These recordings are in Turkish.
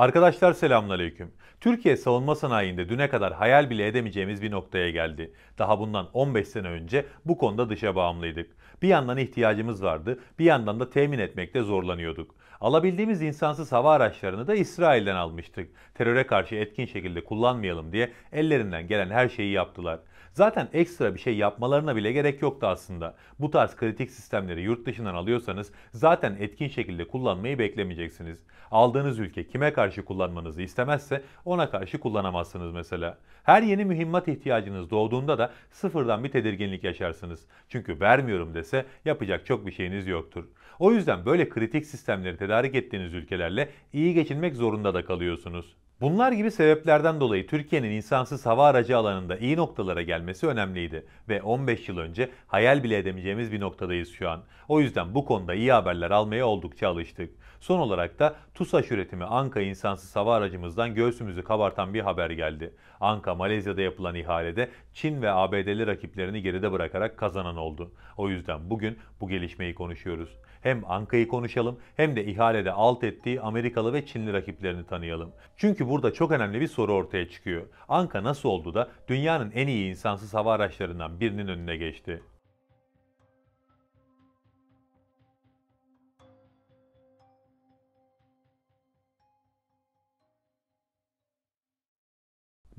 Arkadaşlar selamünaleyküm. Türkiye savunma sanayinde düne kadar hayal bile edemeyeceğimiz bir noktaya geldi. Daha bundan 15 sene önce bu konuda dışa bağımlıydık. Bir yandan ihtiyacımız vardı, bir yandan da temin etmekte zorlanıyorduk. Alabildiğimiz insansız hava araçlarını da İsrail'den almıştık. Teröre karşı etkin şekilde kullanmayalım diye ellerinden gelen her şeyi yaptılar. Zaten ekstra bir şey yapmalarına bile gerek yoktu aslında. Bu tarz kritik sistemleri yurt dışından alıyorsanız zaten etkin şekilde kullanmayı beklemeyeceksiniz. Aldığınız ülke kime karşı kullanmanızı istemezse ona karşı kullanamazsınız mesela. Her yeni mühimmat ihtiyacınız doğduğunda da sıfırdan bir tedirginlik yaşarsınız. Çünkü vermiyorum dese yapacak çok bir şeyiniz yoktur. O yüzden böyle kritik sistemleri tedarik ettiğiniz ülkelerle iyi geçinmek zorunda da kalıyorsunuz. Bunlar gibi sebeplerden dolayı Türkiye'nin insansız hava aracı alanında iyi noktalara gelmesi önemliydi ve 15 yıl önce hayal bile edemeyeceğimiz bir noktadayız şu an. O yüzden bu konuda iyi haberler almaya oldukça alıştık. Son olarak da TUSAŞ üretimi Anka insansız hava aracımızdan göğsümüzü kabartan bir haber geldi. Anka Malezya'da yapılan ihalede Çin ve ABD'li rakiplerini geride bırakarak kazanan oldu. O yüzden bugün bu gelişmeyi konuşuyoruz. Hem Anka'yı konuşalım hem de ihalede alt ettiği Amerikalı ve Çinli rakiplerini tanıyalım. Çünkü burada çok önemli bir soru ortaya çıkıyor. Anka nasıl oldu da dünyanın en iyi insansız hava araçlarından birinin önüne geçti?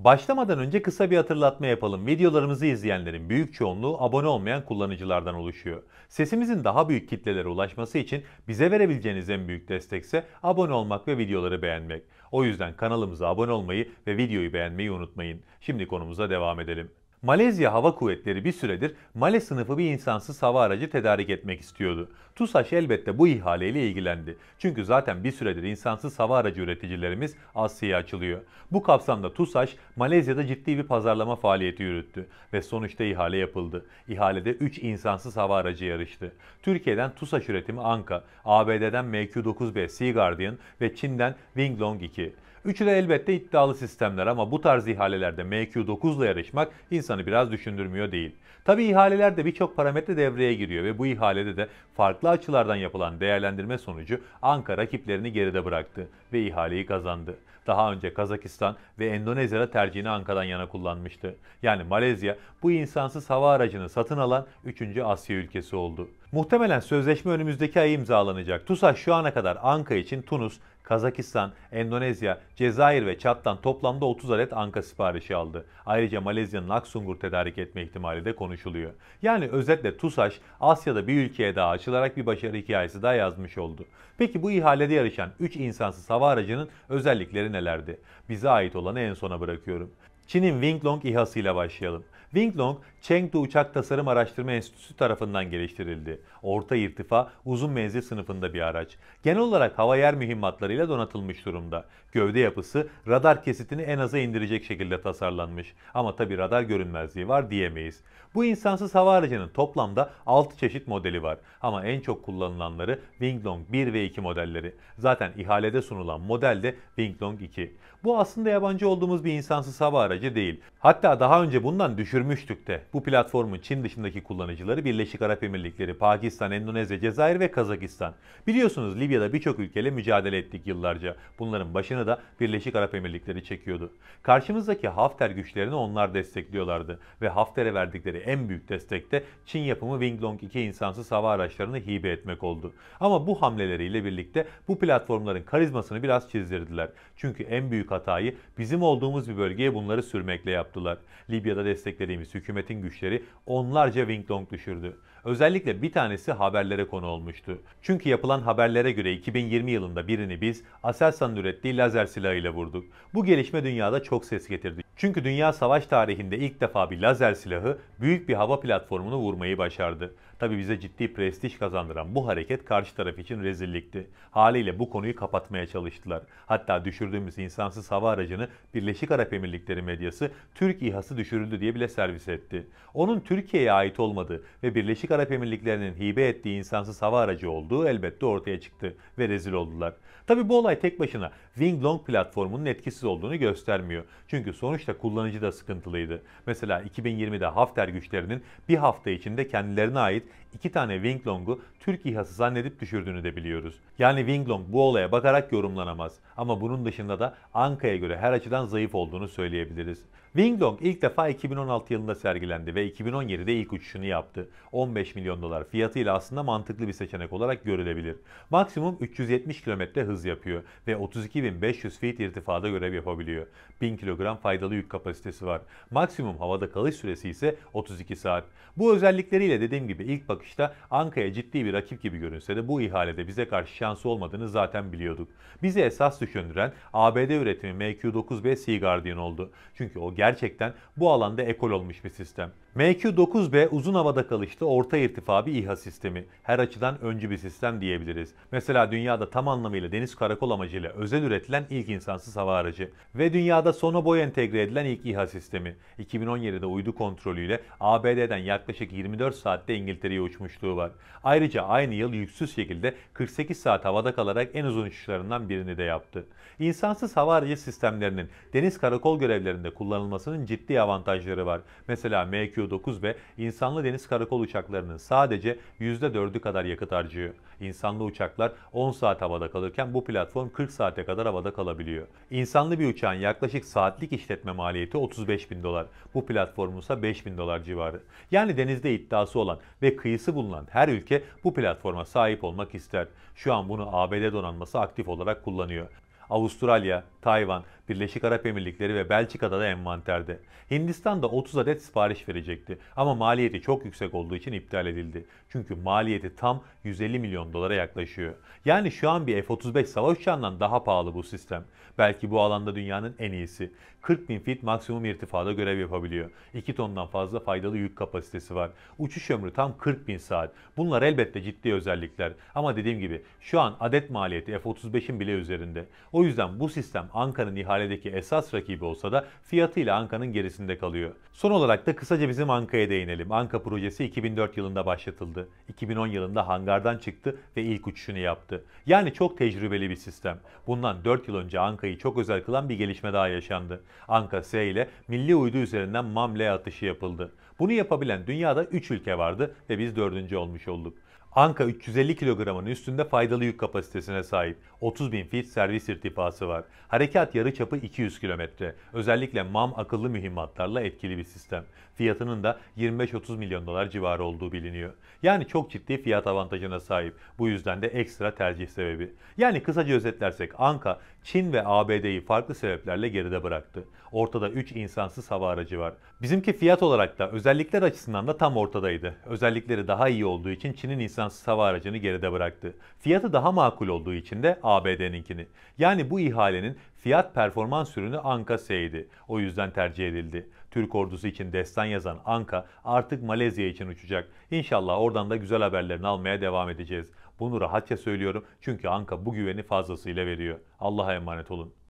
Başlamadan önce kısa bir hatırlatma yapalım. Videolarımızı izleyenlerin büyük çoğunluğu abone olmayan kullanıcılardan oluşuyor. Sesimizin daha büyük kitlelere ulaşması için bize verebileceğiniz en büyük destekse abone olmak ve videoları beğenmek. O yüzden kanalımıza abone olmayı ve videoyu beğenmeyi unutmayın. Şimdi konumuza devam edelim. Malezya Hava Kuvvetleri bir süredir Male sınıfı bir insansız hava aracı tedarik etmek istiyordu. TUSAŞ elbette bu ihaleyle ilgilendi. Çünkü zaten bir süredir insansız hava aracı üreticilerimiz Asya'ya şey açılıyor. Bu kapsamda TUSAŞ Malezya'da ciddi bir pazarlama faaliyeti yürüttü ve sonuçta ihale yapıldı. İhalede 3 insansız hava aracı yarıştı. Türkiye'den TUSAŞ üretimi Anka, ABD'den MQ-9B Sea Guardian ve Çin'den Wing Long 2. Üçü de elbette iddialı sistemler ama bu tarz ihalelerde MQ9 ile yarışmak insanı biraz düşündürmüyor değil. Tabi ihalelerde birçok parametre devreye giriyor ve bu ihalede de farklı açılardan yapılan değerlendirme sonucu Ankara rakiplerini geride bıraktı ve ihaleyi kazandı. Daha önce Kazakistan ve Endonezya'da tercihini Ankara'dan yana kullanmıştı. Yani Malezya bu insansız hava aracını satın alan 3. Asya ülkesi oldu. Muhtemelen sözleşme önümüzdeki ay imzalanacak. TUSAŞ şu ana kadar Anka için Tunus, Kazakistan, Endonezya, Cezayir ve Çat'tan toplamda 30 adet anka siparişi aldı. Ayrıca Malezya'nın Aksungur tedarik etme ihtimali de konuşuluyor. Yani özetle TUSAŞ Asya'da bir ülkeye daha açılarak bir başarı hikayesi daha yazmış oldu. Peki bu ihalede yarışan 3 insansız hava aracının özellikleri nelerdi? Bize ait olanı en sona bırakıyorum. Çin'in Wing Long İHA'sıyla başlayalım. Wing Long, Chengdu Uçak Tasarım Araştırma Enstitüsü tarafından geliştirildi. Orta irtifa, uzun menzil sınıfında bir araç. Genel olarak hava yer mühimmatlarıyla donatılmış durumda. Gövde yapısı radar kesitini en aza indirecek şekilde tasarlanmış. Ama tabi radar görünmezliği var diyemeyiz. Bu insansız hava aracının toplamda 6 çeşit modeli var. Ama en çok kullanılanları Wing Long 1 ve 2 modelleri. Zaten ihalede sunulan model de Wing Long 2. Bu aslında yabancı olduğumuz bir insansız hava aracı değil. Hatta daha önce bundan düşürmüştük de. Bu platformun Çin dışındaki kullanıcıları Birleşik Arap Emirlikleri, Pakistan, Endonezya, Cezayir ve Kazakistan. Biliyorsunuz Libya'da birçok ülkeyle mücadele ettik yıllarca. Bunların başını da Birleşik Arap Emirlikleri çekiyordu. Karşımızdaki Hafter güçlerini onlar destekliyorlardı ve Hafter'e verdikleri en büyük destek de Çin yapımı Wing Long 2 insansız hava araçlarını hibe etmek oldu. Ama bu hamleleriyle birlikte bu platformların karizmasını biraz çizdirdiler. Çünkü en büyük hatayı bizim olduğumuz bir bölgeye bunları sürmekle yaptılar. Libya'da desteklediğimiz hükümetin güçleri onlarca Wing Dong düşürdü. Özellikle bir tanesi haberlere konu olmuştu. Çünkü yapılan haberlere göre 2020 yılında birini biz Aselsan'ın ürettiği lazer silahıyla vurduk. Bu gelişme dünyada çok ses getirdi. Çünkü dünya savaş tarihinde ilk defa bir lazer silahı büyük bir hava platformunu vurmayı başardı. Tabi bize ciddi prestij kazandıran bu hareket karşı taraf için rezillikti. Haliyle bu konuyu kapatmaya çalıştılar. Hatta düşürdüğümüz insansız hava aracını Birleşik Arap Emirlikleri medyası Türk İHA'sı düşürüldü diye bile servis etti. Onun Türkiye'ye ait olmadığı ve Birleşik Birleşik Arap Emirlikleri'nin hibe ettiği insansız hava aracı olduğu elbette ortaya çıktı ve rezil oldular. Tabi bu olay tek başına Wing Long platformunun etkisiz olduğunu göstermiyor. Çünkü sonuçta kullanıcı da sıkıntılıydı. Mesela 2020'de Hafter güçlerinin bir hafta içinde kendilerine ait iki tane Wing Long'u Türk İHA'sı zannedip düşürdüğünü de biliyoruz. Yani Wing Long bu olaya bakarak yorumlanamaz. Ama bunun dışında da Anka'ya göre her açıdan zayıf olduğunu söyleyebiliriz. Wing Long ilk defa 2016 yılında sergilendi ve 2017'de ilk uçuşunu yaptı. 15 milyon dolar fiyatıyla aslında mantıklı bir seçenek olarak görülebilir. Maksimum 370 km hız yapıyor ve 32.500 feet irtifada görev yapabiliyor. 1000 kilogram faydalı yük kapasitesi var. Maksimum havada kalış süresi ise 32 saat. Bu özellikleriyle dediğim gibi ilk bakışta Anka'ya ciddi bir rakip gibi görünse de bu ihalede bize karşı şansı olmadığını zaten biliyorduk. Bizi esas düşündüren ABD üretimi MQ-9B Sea Guardian oldu. Çünkü o gerçekten bu alanda ekol olmuş bir sistem. MQ-9B uzun havada kalıştı, orta irtifa bir İHA sistemi. Her açıdan öncü bir sistem diyebiliriz. Mesela dünyada tam anlamıyla deniz karakol amacıyla özel üretilen ilk insansız hava aracı. Ve dünyada sona boy entegre edilen ilk İHA sistemi. 2017'de uydu kontrolüyle ABD'den yaklaşık 24 saatte İngiltere'ye uçmuşluğu var. Ayrıca aynı yıl yüksüz şekilde 48 saat havada kalarak en uzun uçuşlarından birini de yaptı. İnsansız hava aracı sistemlerinin deniz karakol görevlerinde kullanılmasının ciddi avantajları var. Mesela MQ sq ve insanlı deniz karakol uçaklarının sadece %4'ü kadar yakıt harcıyor. İnsanlı uçaklar 10 saat havada kalırken bu platform 40 saate kadar havada kalabiliyor. İnsanlı bir uçağın yaklaşık saatlik işletme maliyeti 35 bin dolar. Bu platformun ise 5 bin dolar civarı. Yani denizde iddiası olan ve kıyısı bulunan her ülke bu platforma sahip olmak ister. Şu an bunu ABD donanması aktif olarak kullanıyor. Avustralya, Tayvan, Birleşik Arap Emirlikleri ve Belçika'da da envanterde. Hindistan da 30 adet sipariş verecekti ama maliyeti çok yüksek olduğu için iptal edildi. Çünkü maliyeti tam 150 milyon dolara yaklaşıyor. Yani şu an bir F-35 savaş uçağından daha pahalı bu sistem. Belki bu alanda dünyanın en iyisi. 40 bin fit maksimum irtifada görev yapabiliyor. 2 tondan fazla faydalı yük kapasitesi var. Uçuş ömrü tam 40 bin saat. Bunlar elbette ciddi özellikler. Ama dediğim gibi şu an adet maliyeti F-35'in bile üzerinde. O o yüzden bu sistem Anka'nın ihaledeki esas rakibi olsa da fiyatıyla Anka'nın gerisinde kalıyor. Son olarak da kısaca bizim Anka'ya değinelim. Anka projesi 2004 yılında başlatıldı. 2010 yılında hangardan çıktı ve ilk uçuşunu yaptı. Yani çok tecrübeli bir sistem. Bundan 4 yıl önce Anka'yı çok özel kılan bir gelişme daha yaşandı. Anka S ile milli uydu üzerinden Mamle atışı yapıldı. Bunu yapabilen dünyada 3 ülke vardı ve biz 4. olmuş olduk. Anka 350 kilogramın üstünde faydalı yük kapasitesine sahip. 30 bin fit servis irtifası var. Harekat yarı çapı 200 kilometre. Özellikle MAM akıllı mühimmatlarla etkili bir sistem. Fiyatının da 25-30 milyon dolar civarı olduğu biliniyor. Yani çok ciddi fiyat avantajına sahip. Bu yüzden de ekstra tercih sebebi. Yani kısaca özetlersek Anka Çin ve ABD'yi farklı sebeplerle geride bıraktı. Ortada 3 insansız hava aracı var. Bizimki fiyat olarak da özellikler açısından da tam ortadaydı. Özellikleri daha iyi olduğu için Çin'in insansız hava aracını geride bıraktı. Fiyatı daha makul olduğu için de ABD'ninkini. Yani bu ihalenin fiyat performans ürünü Anka S'ydi. O yüzden tercih edildi. Türk ordusu için destan yazan Anka artık Malezya için uçacak. İnşallah oradan da güzel haberlerini almaya devam edeceğiz. Bunu rahatça söylüyorum çünkü Anka bu güveni fazlasıyla veriyor. Allah'a emanet olun.